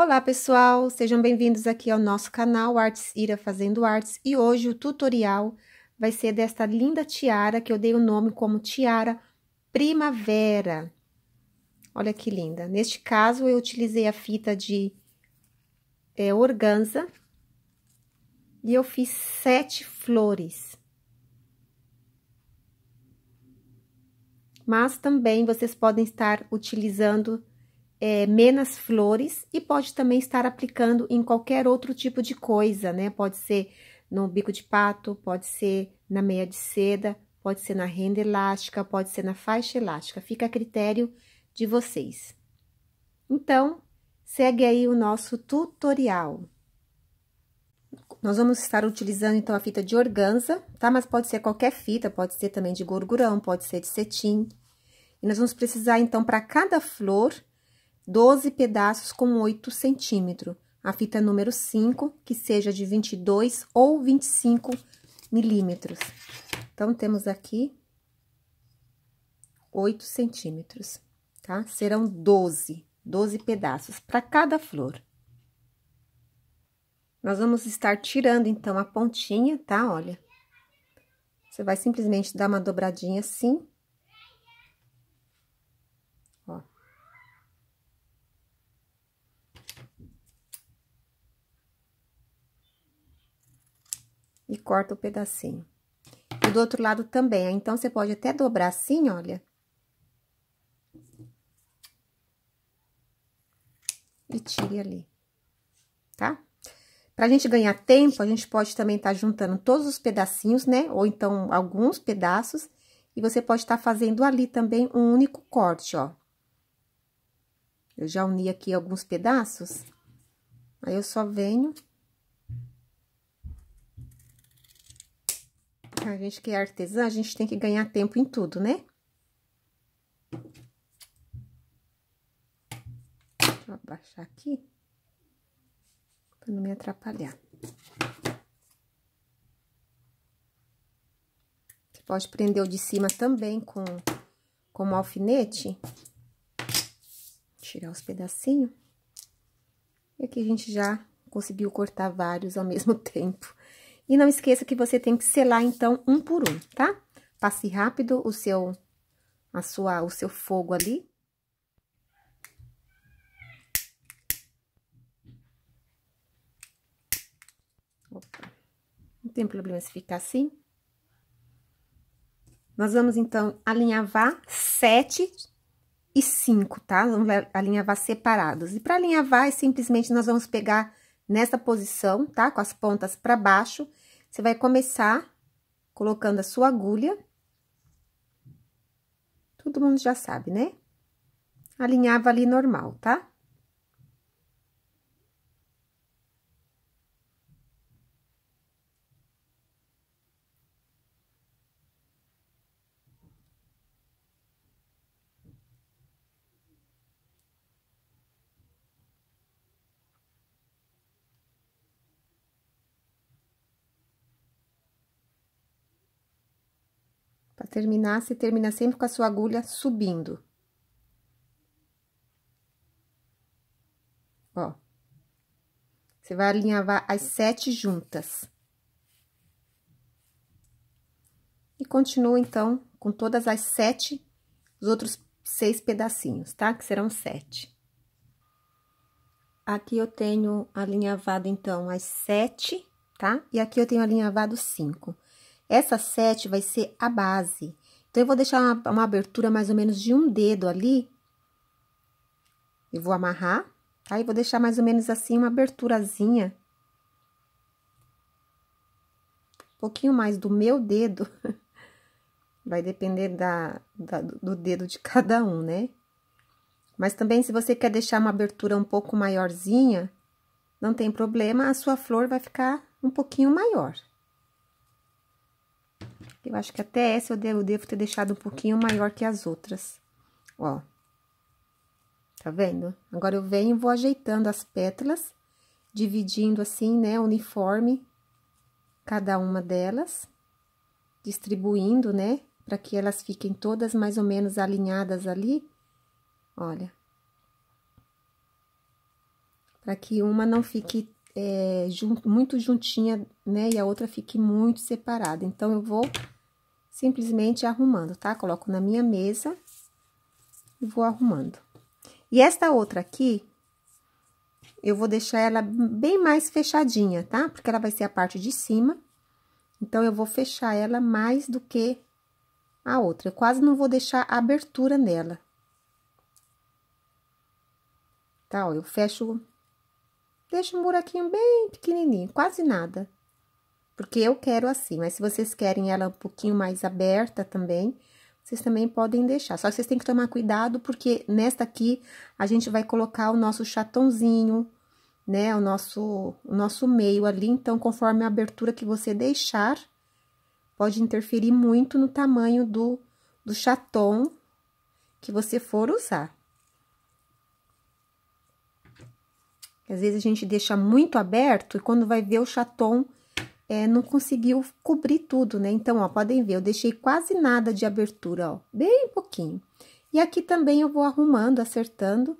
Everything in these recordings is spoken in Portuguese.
Olá pessoal, sejam bem-vindos aqui ao nosso canal Artes Ira Fazendo Artes e hoje o tutorial vai ser desta linda tiara que eu dei o nome como tiara primavera. Olha que linda! Neste caso eu utilizei a fita de é, organza e eu fiz sete flores. Mas também vocês podem estar utilizando é, flores e pode também estar aplicando em qualquer outro tipo de coisa, né? Pode ser no bico de pato, pode ser na meia de seda, pode ser na renda elástica, pode ser na faixa elástica. Fica a critério de vocês. Então, segue aí o nosso tutorial. Nós vamos estar utilizando, então, a fita de organza, tá? Mas pode ser qualquer fita, pode ser também de gorgurão, pode ser de cetim. E nós vamos precisar, então, para cada flor, 12 pedaços com 8 centímetros. A fita número 5, que seja de 22 ou 25 milímetros. Então, temos aqui 8 centímetros, tá? Serão 12, 12 pedaços para cada flor. Nós vamos estar tirando, então, a pontinha, tá? Olha. Você vai simplesmente dar uma dobradinha assim e corta o pedacinho. E do outro lado também, então, você pode até dobrar assim, olha. E tire ali, tá? Pra gente ganhar tempo, a gente pode também estar tá juntando todos os pedacinhos, né? Ou então, alguns pedaços. E você pode estar tá fazendo ali também um único corte, ó. Eu já uni aqui alguns pedaços. Aí, eu só venho A gente que é artesã, a gente tem que ganhar tempo em tudo, né? Vou abaixar aqui, para não me atrapalhar. Você pode prender o de cima também com, com um alfinete. Tirar os pedacinhos. E aqui a gente já conseguiu cortar vários ao mesmo tempo. E não esqueça que você tem que selar, então, um por um, tá? Passe rápido o seu, a sua, o seu fogo ali. Opa. Não tem problema se ficar assim. Nós vamos, então, alinhavar sete e cinco, tá? Vamos alinhavar separados. E para alinhavar, é simplesmente, nós vamos pegar nessa posição, tá? Com as pontas para baixo, você vai começar colocando a sua agulha. Todo mundo já sabe, né? Alinhava ali normal, tá? terminar, você termina sempre com a sua agulha subindo. Ó. Você vai alinhavar as sete juntas. E continua, então, com todas as sete, os outros seis pedacinhos, tá? Que serão sete. Aqui eu tenho alinhavado, então, as sete, tá? E aqui eu tenho alinhavado cinco. Cinco. Essa sete vai ser a base. Então, eu vou deixar uma, uma abertura mais ou menos de um dedo ali. E vou amarrar, tá? E vou deixar mais ou menos assim uma aberturazinha. Um pouquinho mais do meu dedo. Vai depender da, da, do dedo de cada um, né? Mas também, se você quer deixar uma abertura um pouco maiorzinha, não tem problema, a sua flor vai ficar um pouquinho maior. Eu acho que até essa eu devo, eu devo ter deixado um pouquinho maior que as outras. Ó. Tá vendo? Agora eu venho e vou ajeitando as pétalas, dividindo assim, né, uniforme cada uma delas, distribuindo, né, para que elas fiquem todas mais ou menos alinhadas ali. Olha. Para que uma não fique é, jun muito juntinha, né, e a outra fique muito separada. Então, eu vou simplesmente arrumando, tá? Coloco na minha mesa e vou arrumando. E esta outra aqui, eu vou deixar ela bem mais fechadinha, tá? Porque ela vai ser a parte de cima. Então, eu vou fechar ela mais do que a outra. Eu quase não vou deixar abertura nela. Tá, ó, eu fecho... Deixo um buraquinho bem pequenininho, quase nada porque eu quero assim, mas se vocês querem ela um pouquinho mais aberta também, vocês também podem deixar. Só que vocês têm que tomar cuidado, porque nesta aqui a gente vai colocar o nosso chatãozinho, né? O nosso, o nosso meio ali. Então, conforme a abertura que você deixar, pode interferir muito no tamanho do, do chaton que você for usar. Às vezes a gente deixa muito aberto e quando vai ver o chaton é, não conseguiu cobrir tudo, né? Então, ó, podem ver, eu deixei quase nada de abertura, ó, bem pouquinho. E aqui também eu vou arrumando, acertando.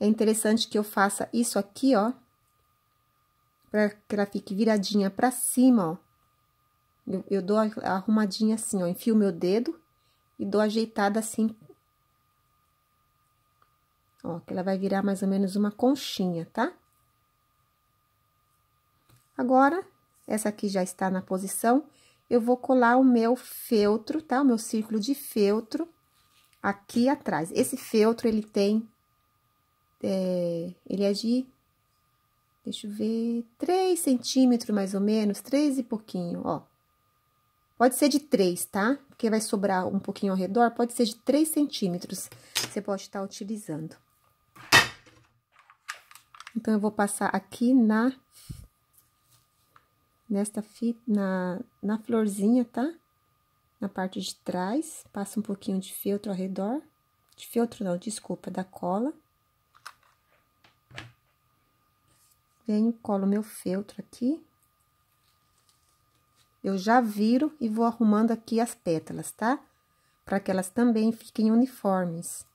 É interessante que eu faça isso aqui, ó, para que ela fique viradinha para cima, ó. Eu, eu dou a arrumadinha assim, ó, enfio meu dedo e dou ajeitada assim. Ó, que ela vai virar mais ou menos uma conchinha, tá? Agora, essa aqui já está na posição, eu vou colar o meu feltro, tá? O meu círculo de feltro aqui atrás. Esse feltro, ele tem, é, ele é de, deixa eu ver, 3 centímetros mais ou menos, 3 e pouquinho, ó. Pode ser de 3, tá? Porque vai sobrar um pouquinho ao redor, pode ser de 3 centímetros, você pode estar utilizando. Então, eu vou passar aqui na nesta fita, na, na florzinha, tá? Na parte de trás, passa um pouquinho de feltro ao redor, de feltro não, desculpa, da cola. Venho, colo meu feltro aqui. Eu já viro e vou arrumando aqui as pétalas, tá? Para que elas também fiquem uniformes.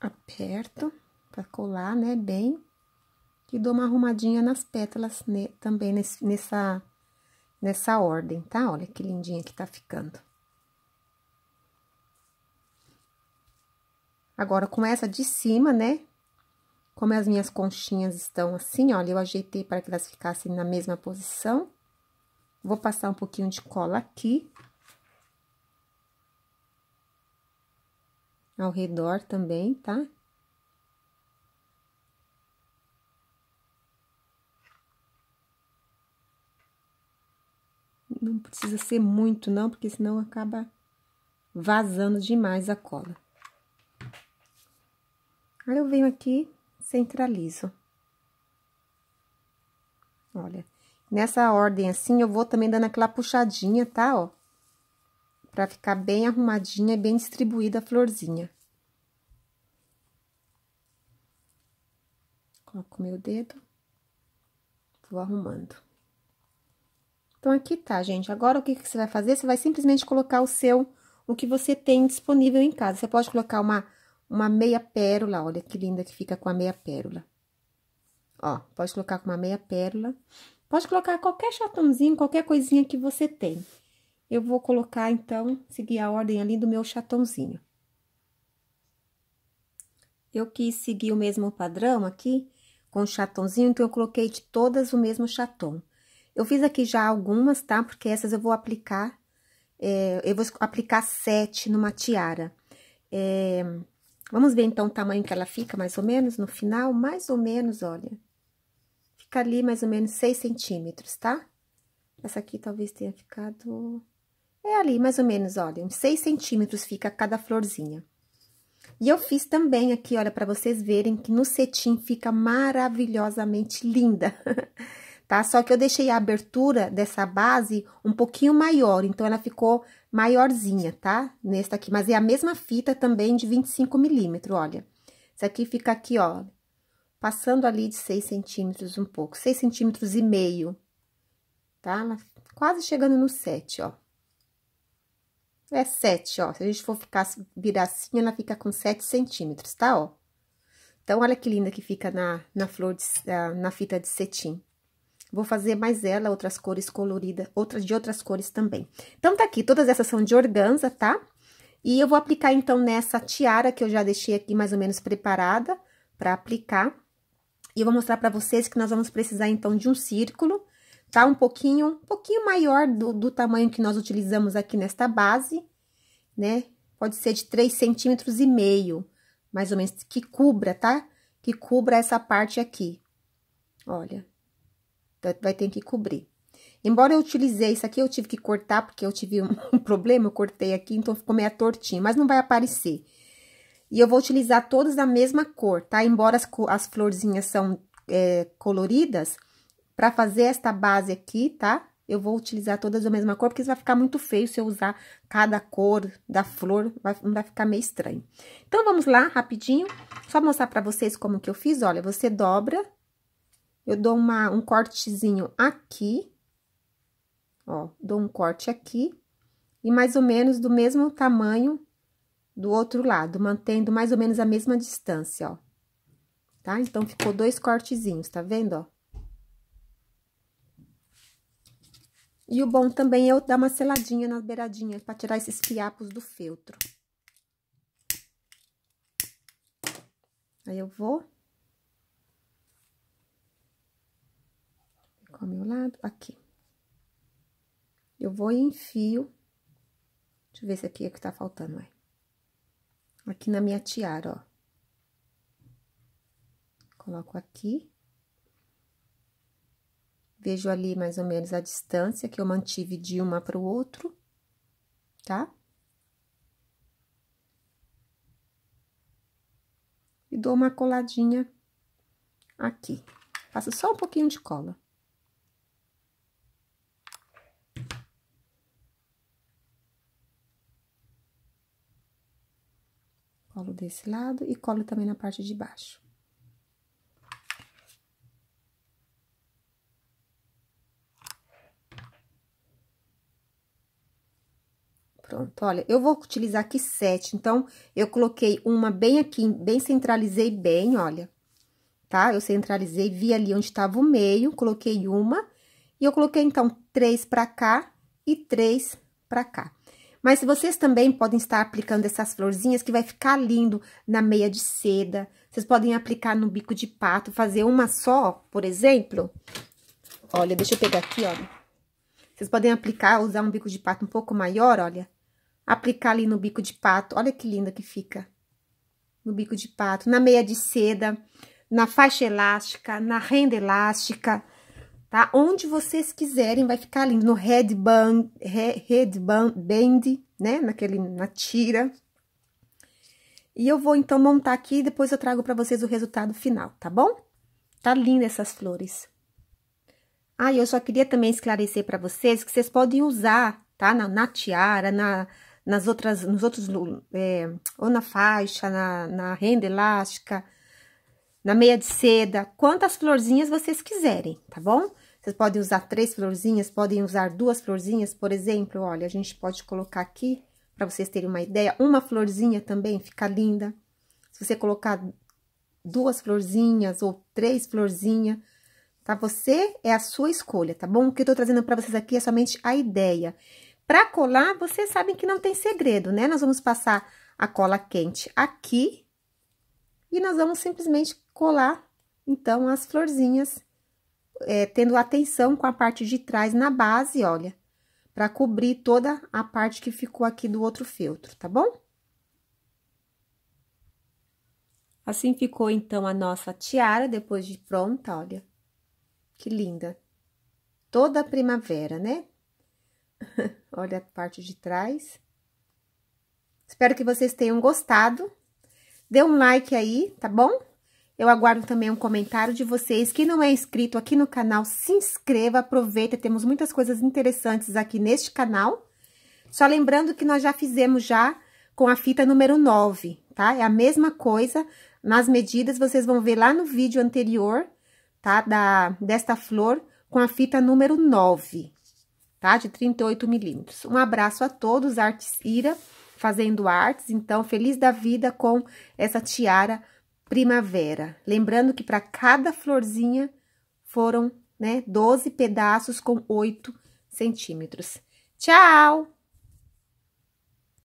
Aperto para colar, né, bem. E dou uma arrumadinha nas pétalas né, também nesse, nessa, nessa ordem, tá? Olha que lindinha que tá ficando. Agora, com essa de cima, né? Como as minhas conchinhas estão assim, olha, eu ajeitei para que elas ficassem na mesma posição. Vou passar um pouquinho de cola aqui. Ao redor também, tá? não precisa ser muito não, porque senão acaba vazando demais a cola. Aí eu venho aqui, centralizo. Olha, nessa ordem assim, eu vou também dando aquela puxadinha, tá, ó? Pra ficar bem arrumadinha e bem distribuída a florzinha. Coloco meu dedo, vou arrumando. Então, aqui tá, gente. Agora, o que, que você vai fazer? Você vai simplesmente colocar o seu, o que você tem disponível em casa. Você pode colocar uma, uma meia pérola, olha que linda que fica com a meia pérola. Ó, pode colocar com uma meia pérola. Pode colocar qualquer chatãozinho, qualquer coisinha que você tem. Eu vou colocar, então, seguir a ordem ali do meu chatãozinho. Eu quis seguir o mesmo padrão aqui, com o chatãozinho, então eu coloquei de todas o mesmo chatão. Eu fiz aqui já algumas, tá? Porque essas eu vou aplicar, é, eu vou aplicar sete numa tiara. É, vamos ver, então, o tamanho que ela fica, mais ou menos, no final, mais ou menos, olha. Fica ali mais ou menos seis centímetros, tá? Essa aqui talvez tenha ficado... É ali, mais ou menos, olha, uns seis centímetros fica cada florzinha. E eu fiz também aqui, olha, para vocês verem que no cetim fica maravilhosamente linda. tá? Só que eu deixei a abertura dessa base um pouquinho maior, então ela ficou maiorzinha, tá? Nesta aqui, mas é a mesma fita também de 25 milímetros, olha. Isso aqui fica aqui, ó, passando ali de 6 centímetros um pouco, 6 centímetros e meio, tá? Quase chegando no 7, ó. É 7, ó, se a gente for ficar, virar assim, ela fica com 7 centímetros, tá, ó? Então, olha que linda que fica na, na flor, de, na fita de cetim. Vou fazer mais ela, outras cores coloridas, outras de outras cores também. Então, tá aqui, todas essas são de organza, tá? E eu vou aplicar, então, nessa tiara que eu já deixei aqui mais ou menos preparada para aplicar. E eu vou mostrar para vocês que nós vamos precisar, então, de um círculo, tá? Um pouquinho, um pouquinho maior do, do tamanho que nós utilizamos aqui nesta base, né? Pode ser de 3,5 centímetros e meio, mais ou menos, que cubra, tá? Que cubra essa parte aqui. Olha, vai ter que cobrir. Embora eu utilizei isso aqui, eu tive que cortar, porque eu tive um problema, eu cortei aqui, então ficou meio tortinho, mas não vai aparecer. E eu vou utilizar todas da mesma cor, tá? Embora as, as florzinhas são é, coloridas, para fazer esta base aqui, tá? Eu vou utilizar todas da mesma cor, porque vai ficar muito feio se eu usar cada cor da flor, vai, vai ficar meio estranho. Então, vamos lá, rapidinho, só mostrar para vocês como que eu fiz, olha, você dobra eu dou uma, um cortezinho aqui, ó, dou um corte aqui, e mais ou menos do mesmo tamanho do outro lado, mantendo mais ou menos a mesma distância, ó. Tá? Então, ficou dois cortezinhos, tá vendo, ó? E o bom também é eu dar uma seladinha na beiradinha, para tirar esses fiapos do feltro. Aí eu vou com o meu lado, aqui. Eu vou e enfio, deixa eu ver se aqui é que tá faltando, aí Aqui na minha tiara, ó. Coloco aqui. Vejo ali mais ou menos a distância que eu mantive de uma para o outro, tá? E dou uma coladinha aqui. Faço só um pouquinho de cola. Colo desse lado e colo também na parte de baixo. Pronto, olha, eu vou utilizar aqui sete, então, eu coloquei uma bem aqui, bem centralizei bem, olha, tá? Eu centralizei, vi ali onde estava o meio, coloquei uma, e eu coloquei, então, três pra cá e três pra cá. Mas vocês também podem estar aplicando essas florzinhas que vai ficar lindo na meia de seda. Vocês podem aplicar no bico de pato, fazer uma só, por exemplo. Olha, deixa eu pegar aqui, olha. Vocês podem aplicar, usar um bico de pato um pouco maior, olha. Aplicar ali no bico de pato, olha que linda que fica. No bico de pato, na meia de seda, na faixa elástica, na renda elástica tá? Onde vocês quiserem, vai ficar lindo. No headband, headband band, né? Naquele, na tira. E eu vou, então, montar aqui e depois eu trago para vocês o resultado final, tá bom? Tá linda essas flores. Ah, eu só queria também esclarecer para vocês que vocês podem usar, tá? Na, na tiara, na, nas outras, nos outros, é, ou na faixa, na, na renda elástica, na meia de seda, quantas florzinhas vocês quiserem, tá bom? Vocês podem usar três florzinhas, podem usar duas florzinhas, por exemplo. Olha, a gente pode colocar aqui, para vocês terem uma ideia, uma florzinha também fica linda. Se você colocar duas florzinhas ou três florzinhas, tá? Você é a sua escolha, tá bom? O que eu tô trazendo para vocês aqui é somente a ideia. Para colar, vocês sabem que não tem segredo, né? Nós vamos passar a cola quente aqui e nós vamos simplesmente colar, então, as florzinhas é, tendo atenção com a parte de trás na base, olha, para cobrir toda a parte que ficou aqui do outro feltro, tá bom? Assim ficou, então, a nossa tiara, depois de pronta, olha. Que linda. Toda primavera, né? olha a parte de trás. Espero que vocês tenham gostado. Dê um like aí, tá bom? Eu aguardo também um comentário de vocês. Quem não é inscrito aqui no canal, se inscreva, aproveita. Temos muitas coisas interessantes aqui neste canal. Só lembrando que nós já fizemos já com a fita número 9, tá? É a mesma coisa. Nas medidas, vocês vão ver lá no vídeo anterior, tá? Da, desta flor, com a fita número 9, tá? De 38 milímetros. Um abraço a todos, Artes Ira, fazendo artes. Então, feliz da vida com essa tiara primavera. Lembrando que para cada florzinha foram, né, 12 pedaços com 8 centímetros. Tchau!